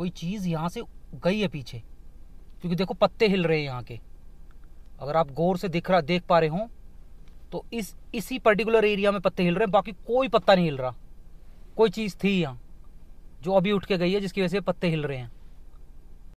कोई चीज़ यहाँ से गई है पीछे क्योंकि देखो पत्ते हिल रहे हैं यहाँ के अगर आप गौर से दिख रहा देख पा रहे हो तो इस इसी पर्टिकुलर एरिया में पत्ते हिल रहे हैं बाकी कोई पत्ता नहीं हिल रहा कोई चीज़ थी यहाँ जो अभी उठ के गई है जिसकी वजह से पत्ते हिल रहे हैं